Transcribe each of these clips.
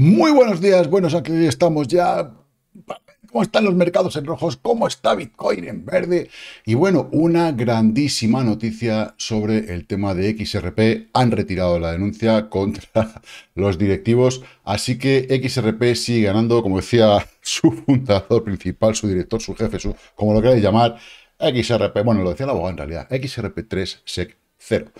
Muy buenos días, buenos aquí estamos ya. ¿Cómo están los mercados en rojos? ¿Cómo está Bitcoin en verde? Y bueno, una grandísima noticia sobre el tema de XRP. Han retirado la denuncia contra los directivos, así que XRP sigue ganando, como decía su fundador principal, su director, su jefe, su, como lo queráis llamar, XRP. Bueno, lo decía el abogado en realidad, XRP 3 SEC 0.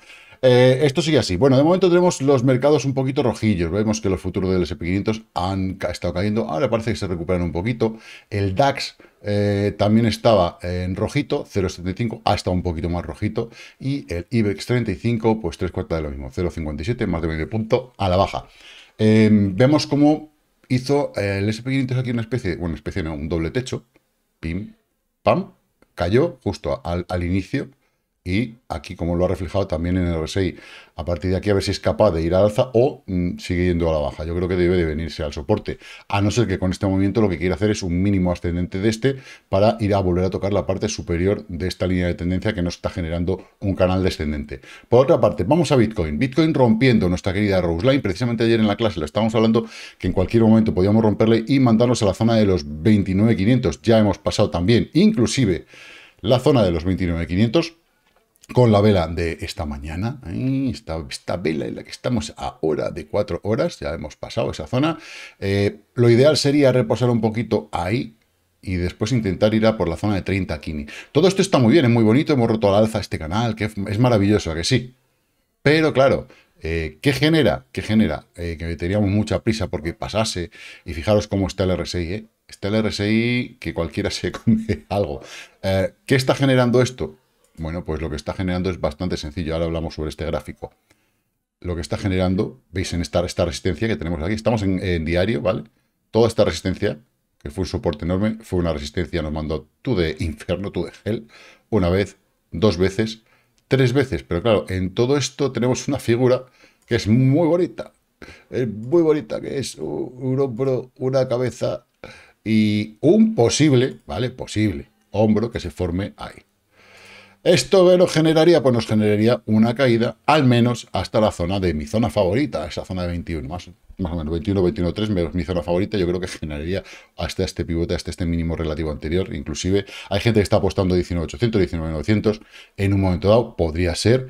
Eh, esto sigue así. Bueno, de momento tenemos los mercados un poquito rojillos. Vemos que los futuros del SP500 han estado cayendo. Ahora parece que se recuperan un poquito. El DAX eh, también estaba en rojito, 0,75, hasta un poquito más rojito. Y el IBEX 35, pues tres cuartas de lo mismo, 0,57, más de medio punto a la baja. Em, vemos cómo hizo el SP500 aquí una especie, bueno, especie no, un doble techo. Pim, pam, cayó justo al inicio y aquí como lo ha reflejado también en el RSI. A partir de aquí a ver si es capaz de ir al alza o mm, sigue yendo a la baja. Yo creo que debe de venirse al soporte, a no ser que con este movimiento lo que quiera hacer es un mínimo ascendente de este para ir a volver a tocar la parte superior de esta línea de tendencia que nos está generando un canal descendente. Por otra parte, vamos a Bitcoin. Bitcoin rompiendo nuestra querida Rose Line. Precisamente ayer en la clase le estábamos hablando que en cualquier momento podíamos romperle y mandarnos a la zona de los 29.500. Ya hemos pasado también, inclusive, la zona de los 29.500 con la vela de esta mañana, esta, vela en la que estamos ahora de cuatro horas, ya hemos pasado esa zona. Eh, lo ideal sería reposar un poquito ahí y después intentar ir a por la zona de 30 Kini. Todo esto está muy bien, es muy bonito, hemos roto al alza este canal, que es maravilloso, que sí. Pero claro, eh, ¿Qué genera? ¿Qué genera? Eh, que teníamos mucha prisa porque pasase. Y fijaros cómo está el RSI, Está el RSI que cualquiera se come algo. ¿Qué está generando esto? Bueno, pues lo que está generando es bastante sencillo. Ahora hablamos sobre este gráfico. Lo que está generando, veis en esta, resistencia que tenemos aquí, estamos en, diario, ¿vale? Toda esta resistencia, que fue un soporte enorme, fue una resistencia, nos mandó tú de infierno, tú de gel, una vez, dos veces, tres veces. Pero claro, en todo esto tenemos una figura que es muy bonita, es muy bonita, que es un hombro, una cabeza y un posible, ¿vale? Posible hombro que se forme ahí. ¿Esto lo generaría? Pues nos generaría una caída, al menos hasta la zona de mi zona favorita, esa zona de 21, más, o menos 21, 21, 3, mi zona favorita, yo creo que generaría hasta este pivote, hasta este mínimo relativo anterior, inclusive hay gente que está apostando 19,800, 19,900, en un momento dado podría ser,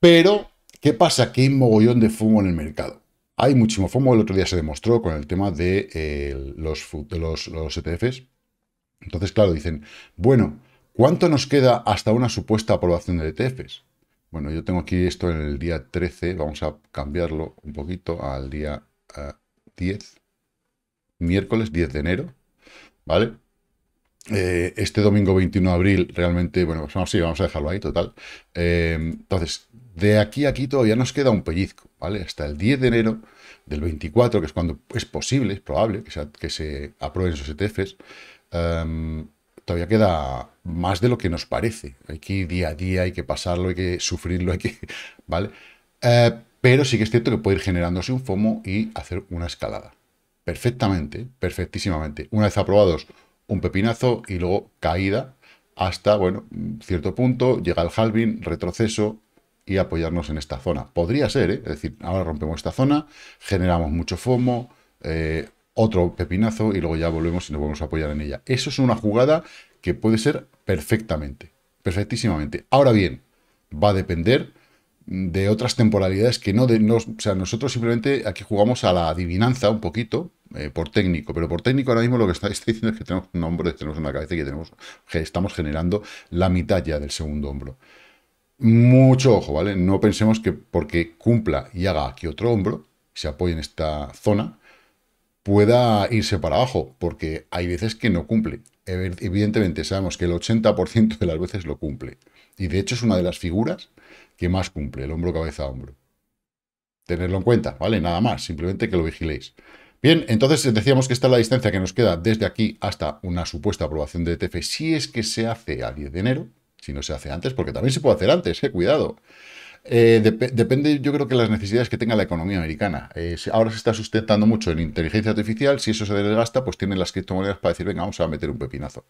pero ¿qué pasa? Que hay mogollón de fumo en el mercado hay muchísimo fumo. El otro día se demostró con el tema de eh, los, los, los e ETFs. Entonces, claro, dicen, bueno, ¿Cuánto nos queda hasta una supuesta aprobación de ETFs? Bueno, yo tengo aquí esto en el día 13, vamos a cambiarlo un poquito al día 10, eh, miércoles 10 de enero, ¿vale? Eh, este domingo 21 de abril, realmente, bueno, pues, sí, vamos a dejarlo ahí, total. Eh, entonces, de aquí a aquí todavía nos queda un pellizco, ¿vale? Hasta el 10 de enero del 24, que es cuando es posible, es probable que se, aprueben esos ETFs. Em, todavía queda más de lo que nos parece. Hay que ir día a día, hay que pasarlo, hay que sufrirlo, hay que. ¿Vale? Eh, pero sí que es cierto que puede ir generándose un FOMO y hacer una escalada. Perfectamente, perfectísimamente. Una vez aprobados, un pepinazo y luego caída hasta, bueno, cierto punto, llega el halving, retroceso y apoyarnos en esta zona. Podría ser, ¿eh? es decir, ahora rompemos esta zona, generamos mucho FOMO, eh, otro pepinazo y luego ya volvemos y nos vamos a apoyar en ella. Eso es una jugada que puede ser perfectamente, perfectísimamente. Ahora bien, va a depender de otras temporalidades que no de o sea, nosotros simplemente aquí jugamos a la adivinanza un poquito eh, por técnico, pero por técnico ahora mismo lo que está, diciendo es que tenemos un hombro, tenemos una cabeza y que tenemos que estamos generando la mitad ya del segundo hombro. Mucho ojo, ¿vale? No pensemos que porque cumpla y haga aquí otro hombro, se apoye en esta zona, pueda irse para abajo, porque hay veces que no cumple. Evidentemente sabemos que el 80% de las veces lo cumple. Y de hecho es una de las figuras que más cumple, el hombro cabeza a hombro. Tenerlo en cuenta, ¿vale? Nada más, simplemente que lo vigiléis. Bien, entonces decíamos que esta es la distancia que nos queda desde aquí hasta una supuesta aprobación de ETF, si es que se hace a 10 de enero, si no se hace antes, porque también se puede hacer antes, eh, cuidado. Eh, depende, yo creo que las necesidades que tenga la economía americana. Eh, ahora se está sustentando mucho en inteligencia artificial. Si eso se desgasta, pues tienen las criptomonedas para decir, venga, vamos a meter un pepinazo.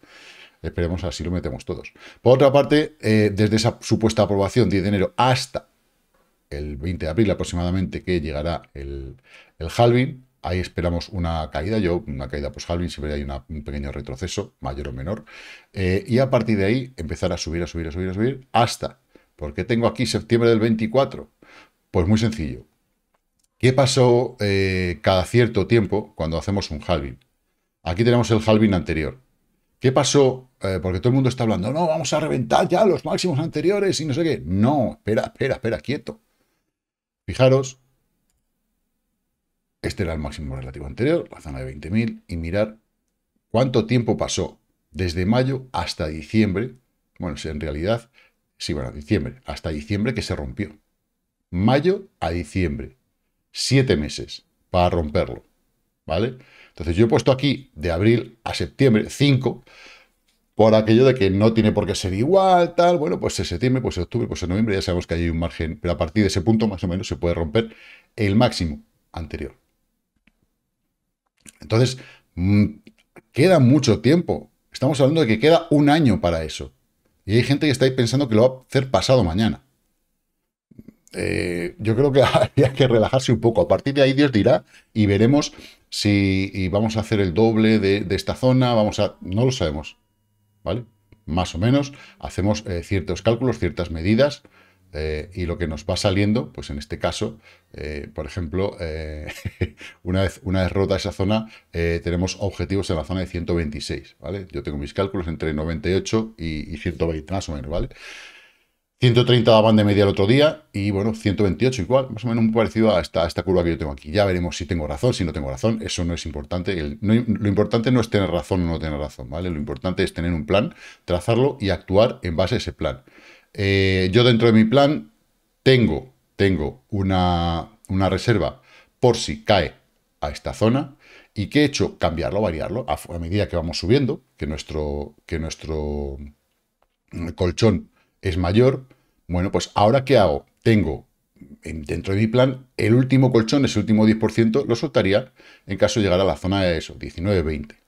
Esperemos así lo metemos todos. Por otra parte, eh, desde esa supuesta aprobación 10 de enero hasta el 20 de abril aproximadamente, que llegará el, el halving, ahí esperamos una caída, yo una caída post-halving, siempre hay un pequeño retroceso, mayor o menor, y a partir de ahí empezar a subir, a subir, a subir, a subir, hasta ¿Por qué tengo aquí septiembre del 24? Pues muy sencillo. ¿Qué pasó eh, cada cierto tiempo cuando hacemos un halving? Aquí tenemos el halving anterior. ¿Qué pasó? Eh, porque todo el mundo está hablando, no, vamos a reventar ya los máximos anteriores y no sé qué. No, espera, espera, espera, quieto. Fijaros, este era el máximo relativo anterior, la zona de 20.000, y mirar cuánto tiempo pasó desde mayo hasta diciembre. Bueno, en realidad Sí, bueno, diciembre. Hasta diciembre que se rompió. Mayo a diciembre. Siete meses para romperlo. ¿Vale? Entonces yo he puesto aquí de abril a septiembre cinco por aquello de que no tiene por qué ser igual, tal, bueno, pues en septiembre, pues en octubre, pues en noviembre, ya sabemos que hay un margen, pero a partir de ese punto más o menos se puede romper el máximo anterior. Entonces, mm, queda mucho tiempo. Estamos hablando de que queda un año para eso. Y hay gente que está ahí pensando que lo va a hacer pasado mañana. Eh, yo creo que habría que relajarse un poco. A partir de ahí Dios dirá y veremos si vamos a hacer el doble de, esta zona, vamos a... No lo sabemos, ¿vale? Más o menos, hacemos eh, ciertos cálculos, ciertas medidas, eh, y lo que nos va saliendo, pues en este caso, eh, por ejemplo, eh, una, vez, una rota esa zona, tenemos objetivos en la zona de 126, ¿vale? Yo tengo mis cálculos entre 98 y, 120, más o menos, ¿vale? 130 daban de media el otro día y bueno, 128 igual, más o menos muy parecido a esta, curva que yo tengo aquí. Ya veremos si tengo razón, si no tengo razón, eso no es importante. lo importante no es tener razón o no tener razón, ¿vale? Lo importante es tener un plan, trazarlo y actuar en base a ese plan. Eh, yo dentro de mi plan tengo, tengo una, una reserva por si cae a esta zona y que he hecho cambiarlo, variarlo a, medida que vamos subiendo, que nuestro, que nuestro mm, colchón es mayor. Bueno, pues ahora ¿qué hago? Tengo dentro de mi plan el último colchón, ese último 10%, lo soltaría en caso de llegar a la zona de eso, 19-20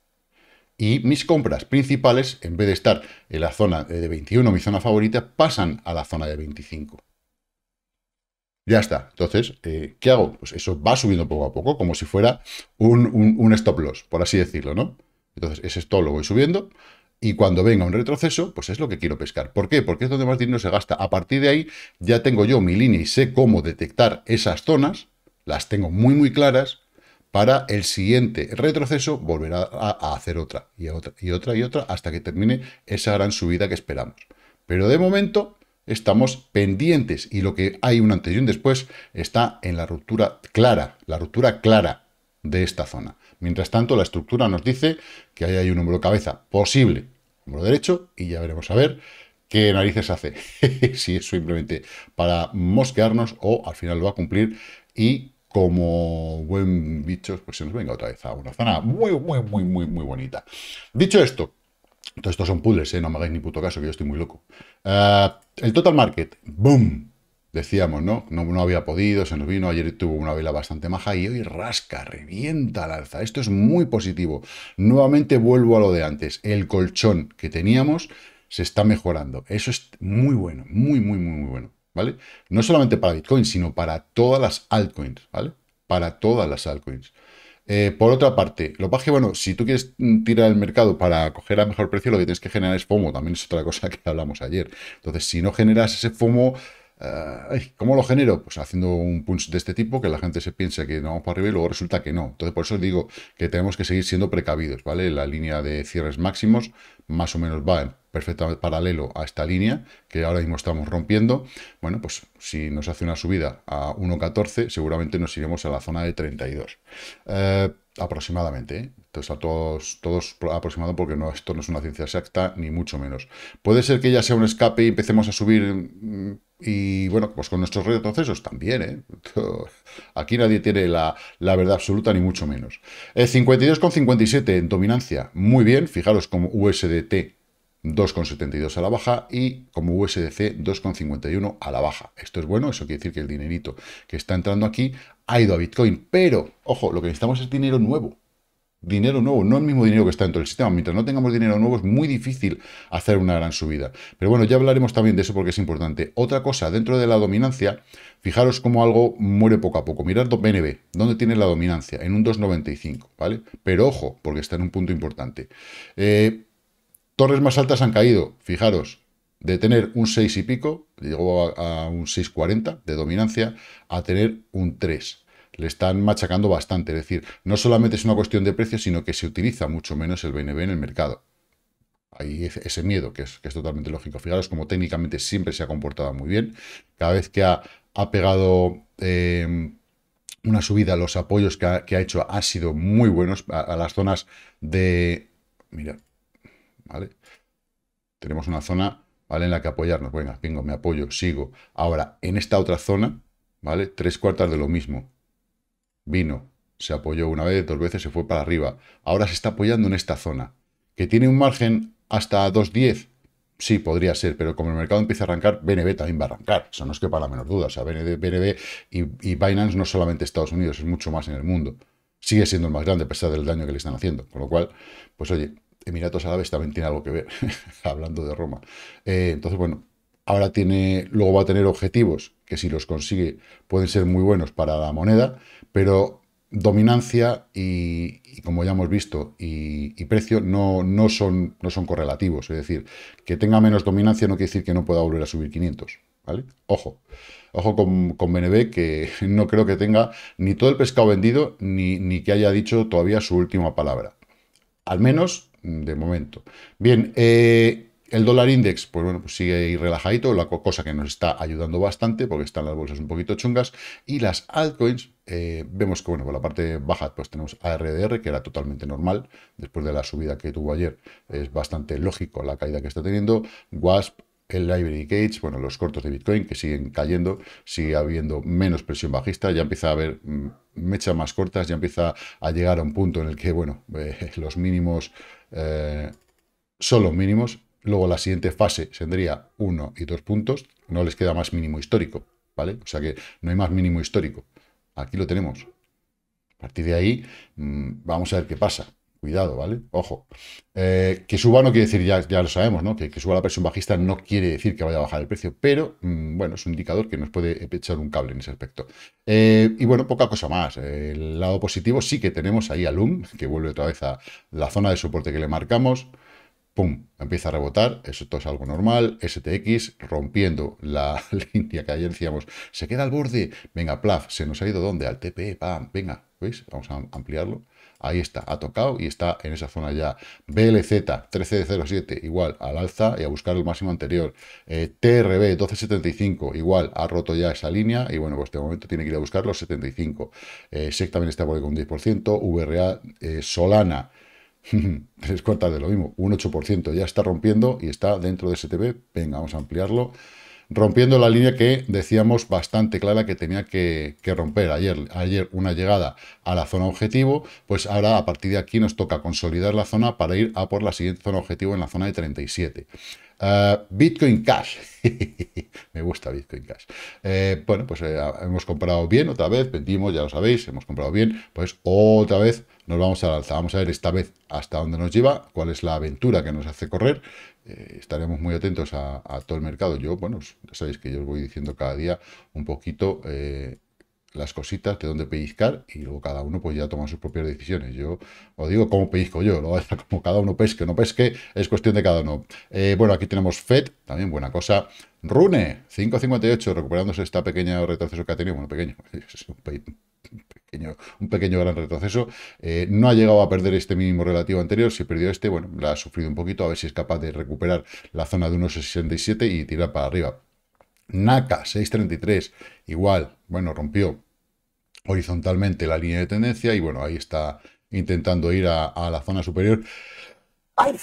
y mis compras principales, en vez de estar en la zona de 21, mi zona favorita, pasan a la zona de 25. Ya está. Entonces, eh, ¿qué hago? Pues eso va subiendo poco a poco, como si fuera un, un, stop loss, por así decirlo, ¿no? Entonces, ese stop lo voy subiendo y cuando venga un retroceso, pues es lo que quiero pescar. ¿Por qué? Porque es donde más dinero se gasta. A partir de ahí, ya tengo yo mi línea y sé cómo detectar esas zonas, las tengo muy, muy claras, para el siguiente retroceso volverá a, hacer otra y otra y otra y otra hasta que termine esa gran subida que esperamos. Pero de momento estamos pendientes y lo que hay un antes y un después está en la ruptura clara, la ruptura clara de esta zona. Mientras tanto, la estructura nos dice que ahí hay un de cabeza posible, número derecho, y ya veremos a ver qué narices hace. si es simplemente para mosquearnos o al final lo va a cumplir y como buen bicho, pues se nos venga otra vez a una zona muy, muy, muy, muy, muy bonita. Dicho esto, todos estos son puzzles, ¿eh? no me hagáis ni puto caso, que yo estoy muy loco. Eh, el total market, boom, decíamos, ¿no? ¿no? había podido, se nos vino, ayer tuvo una vela bastante maja y hoy rasca, revienta la alza. Esto es muy positivo. Nuevamente vuelvo a lo de antes, el colchón que teníamos se está mejorando. Eso es muy bueno, muy, muy, muy, muy bueno. ¿vale? No solamente para Bitcoin, sino para todas las altcoins, ¿vale? Para todas las altcoins. Eh, por otra parte, lo que bueno, si tú quieres mm, tirar el mercado para coger a mejor precio, lo que tienes que generar es FOMO, también es otra cosa que hablamos ayer. Entonces, si no generas ese FOMO, eh, ¿Cómo lo genero? Pues haciendo un punch de este tipo, que la gente se piense que no vamos para arriba y luego resulta que no. Entonces, por eso digo que tenemos que seguir siendo precavidos, ¿vale? La línea de cierres máximos más o menos va perfectamente paralelo a esta línea, que ahora mismo estamos rompiendo. Bueno, pues si nos hace una subida a 1.14, seguramente nos iremos a la zona de 32. Eh, aproximadamente, ¿eh? Entonces, a todos, todos aproximado, porque esto no es una ciencia exacta, ni mucho menos. Puede ser que ya sea un escape y empecemos a subir mm, y bueno, pues con nuestros retrocesos también, ¿eh? Aquí nadie tiene la, verdad absoluta, ni mucho menos. 52,57 en dominancia, muy bien. Fijaros como USDT 2,72 a la baja y como USDC 2,51 a la baja. Esto es bueno, eso quiere decir que el dinerito que está entrando aquí ha ido a Bitcoin. Pero, ojo, lo que necesitamos es dinero nuevo dinero nuevo, no el mismo dinero que está dentro del sistema. Mientras no tengamos dinero nuevo es muy difícil hacer una gran subida. Pero bueno, ya hablaremos también de eso porque es importante. Otra cosa, dentro de la dominancia, fijaros cómo algo muere poco a poco. Mirad BNB, ¿dónde tiene la dominancia? En un 2,95, ¿vale? Pero ojo, porque está en un punto importante. Eh, torres más altas han caído, fijaros, de tener un 6 y pico, llegó a, a un 6,40 de dominancia, a tener un 3 le están machacando bastante. Es decir, no solamente es una cuestión de precio, sino que se utiliza mucho menos el BNB en el mercado. ahí ese miedo, que es, totalmente lógico. Fijaros como técnicamente siempre se ha comportado muy bien. Cada vez que ha, pegado... Eh, una subida, los apoyos que ha, ha, hecho han sido muy buenos a, las zonas de... Mira, ¿vale? Tenemos una zona, ¿vale? En la que apoyarnos. Venga, vengo, me apoyo, sigo. Ahora, en esta otra zona, ¿vale? Tres cuartas de lo mismo vino, se apoyó una vez, dos veces, se fue para arriba. Ahora se está apoyando en esta zona. ¿Que tiene un margen hasta 2.10? Sí, podría ser, pero como el mercado empieza a arrancar, BNB también va a arrancar. Eso no es que para la menor duda. O sea, BNB, y, Binance no solamente Estados Unidos, es mucho más en el mundo. Sigue siendo el más grande a pesar del daño que le están haciendo. Con lo cual, pues oye, Emiratos Árabes también tiene algo que ver, hablando de Roma. Eh, entonces, bueno, ahora tiene, luego va a tener objetivos que si los consigue pueden ser muy buenos para la moneda, pero dominancia y, como ya hemos visto, y, precio no, no, son, no son correlativos. Es decir, que tenga menos dominancia no quiere decir que no pueda volver a subir 500. ¿vale? Ojo, ojo con, con BNB, que no creo que tenga ni todo el pescado vendido, ni, ni que haya dicho todavía su última palabra. Al menos de momento. Bien, eh, el dólar index, pues bueno, pues sigue ahí relajadito, la cosa que nos está ayudando bastante porque están las bolsas un poquito chungas. Y las altcoins, eh, vemos que bueno, por la parte baja pues tenemos ARDR, que era totalmente normal, después de la subida que tuvo ayer, es bastante lógico la caída que está teniendo. WASP, el Library Cage, bueno, los cortos de Bitcoin que siguen cayendo, sigue habiendo menos presión bajista, ya empieza a haber mm, mechas más cortas, ya empieza a llegar a un punto en el que, bueno, eh, los mínimos... Eh, son los mínimos, Luego la siguiente fase tendría 1 y 2 puntos. No les queda más mínimo histórico, ¿vale? O sea que no hay más mínimo histórico. Aquí lo tenemos. A partir de ahí, mm, vamos a ver qué pasa. Cuidado, ¿vale? Ojo. Eh, que suba no quiere decir, ya, ya lo sabemos, ¿no? Que, suba la presión bajista no quiere decir que vaya a bajar el precio, pero mm, bueno, es un indicador que nos puede eh, echar un cable en ese aspecto. Eh, y bueno, poca cosa más. El lado positivo sí que tenemos ahí a LUM, que vuelve otra vez a la zona de soporte que le marcamos. ¡pum! Empieza a rebotar, esto es algo normal, STX rompiendo la línea que ayer decíamos, se queda al borde, venga, plaf, se nos ha ido ¿dónde? Al TPE, pam, venga, ¿veis? Vamos a ampliarlo, ahí está, ha tocado y está en esa zona ya, BLZ 1307, igual, al alza y a buscar el máximo anterior, eh, TRB 1275, igual, ha roto ya esa línea y bueno, pues de momento tiene que ir a buscar los 75, eh, SEC también está por ahí con un 10%, VRA, eh, Solana, tres cuartas de lo mismo, un 8%, ya está rompiendo y está dentro de STB, venga, vamos a ampliarlo, rompiendo la línea que decíamos bastante clara que tenía que, romper ayer, ayer una llegada a la zona objetivo, pues ahora a partir de aquí nos toca consolidar la zona para ir a por la siguiente zona objetivo en la zona de 37. Ah, Bitcoin Cash. Me gusta Bitcoin Cash. Eh, bueno, pues eh, hemos comprado bien otra vez, vendimos, ya lo sabéis, hemos comprado bien. Pues otra vez nos vamos al alza. Vamos a ver esta vez hasta dónde nos lleva, cuál es la aventura que nos hace correr. Eh, estaremos muy atentos a, a, todo el mercado. Yo, bueno, sabéis que yo os voy diciendo cada día un poquito las cositas de dónde pellizcar y luego cada uno pues ya toma sus propias decisiones. Yo os digo cómo pellizco yo, ¿no? como cada uno pesque o no pesque, es cuestión de cada uno. Eh, bueno, aquí tenemos FED, también buena cosa. Rune, 5.58, recuperándose esta pequeña retroceso que ha tenido. Bueno, pequeño, un, pequeño, un pequeño gran retroceso. Eh, no ha llegado a perder este mínimo relativo anterior. Si perdió este, bueno, la ha sufrido un poquito. A ver si es capaz de recuperar la zona de 1.67 y tirar para arriba. NACA, 6.33, igual, bueno, rompió, horizontalmente la línea de tendencia y bueno, ahí está intentando ir a, la zona superior. ¡Ay!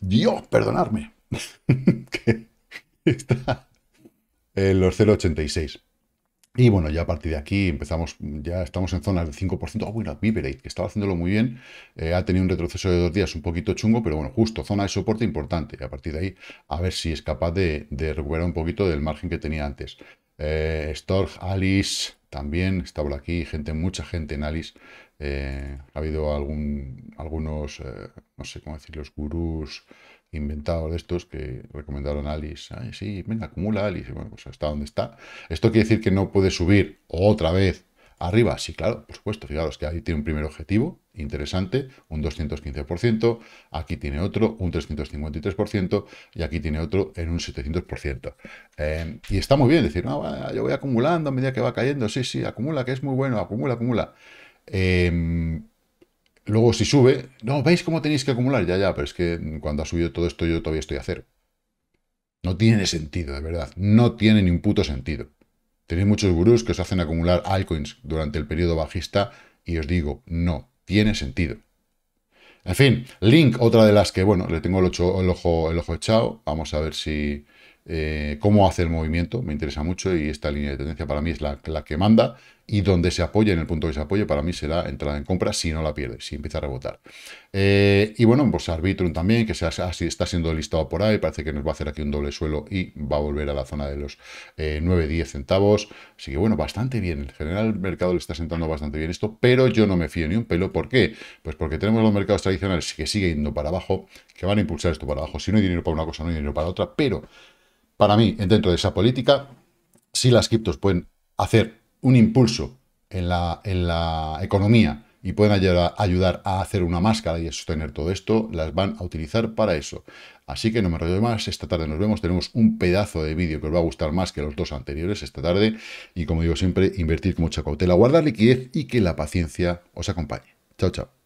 Dios, perdonadme. que está en los 0,86. Y bueno, ya a partir de aquí empezamos, ya estamos en zonas del 5%. Ah, bueno, Viverate, que estaba haciéndolo muy bien, eh, ha tenido un retroceso de dos días un poquito chungo, pero bueno, justo, zona de soporte importante. Y a partir de ahí, a ver si es capaz de, recuperar un poquito del margen que tenía antes. Eh, Storch, Alice, también, está por aquí gente, mucha gente en Alice. Eh, ha habido algún, algunos, eh, no sé cómo decir, los gurús inventados de estos que recomendaron Alice. sí, venga, acumula Alice. bueno, pues está donde está. Esto quiere decir que no puede subir otra vez Arriba, sí, claro, por supuesto, fijaros que ahí tiene un primer objetivo interesante, un 215%, aquí tiene otro, un 353%, y aquí tiene otro en un 700%. Eh, y está muy bien decir, no, yo voy acumulando a medida que va cayendo, sí, sí, acumula, que es muy bueno, acumula, acumula. Eh, luego si sube, no, ¿veis cómo tenéis que acumular? Ya, ya, pero es que cuando ha subido todo esto yo todavía estoy a cero. No tiene sentido, de verdad, no tiene ni un puto sentido. Tenéis muchos gurús que os hacen acumular altcoins durante el periodo bajista y os digo, no, tiene sentido. En fin, Link, otra de las que, bueno, le tengo el, ojo, el ojo echado. Vamos a ver si, eh, cómo hace el movimiento, me interesa mucho y esta línea de tendencia para mí es la, que manda y donde se apoya, en el punto que se apoya, para mí será entrada en compra si no la pierde, si empieza a rebotar. Eh, y bueno, pues Arbitrum también, que está siendo listado por ahí, parece que nos va a hacer aquí un doble suelo y va a volver a la zona de los 9-10 eh, centavos. Así que bueno, bastante bien, en general el mercado le está sentando bastante bien esto, pero yo no me fío ni un pelo. ¿Por qué? Pues porque tenemos los mercados tradicionales que sigue yendo para abajo, que van a impulsar esto para abajo. Si no hay dinero para una cosa, no hay dinero para otra, pero para mí, dentro de esa política, si las criptos pueden hacer un impulso en la, economía y pueden ayudar, a hacer una máscara y a sostener todo esto, las van a utilizar para eso. Así que no me enrollo más, esta tarde nos vemos, tenemos un pedazo de vídeo que os va a gustar más que los dos anteriores esta tarde y como digo siempre, invertir con mucha cautela, guardar liquidez y que la paciencia os acompañe. Chao, chao.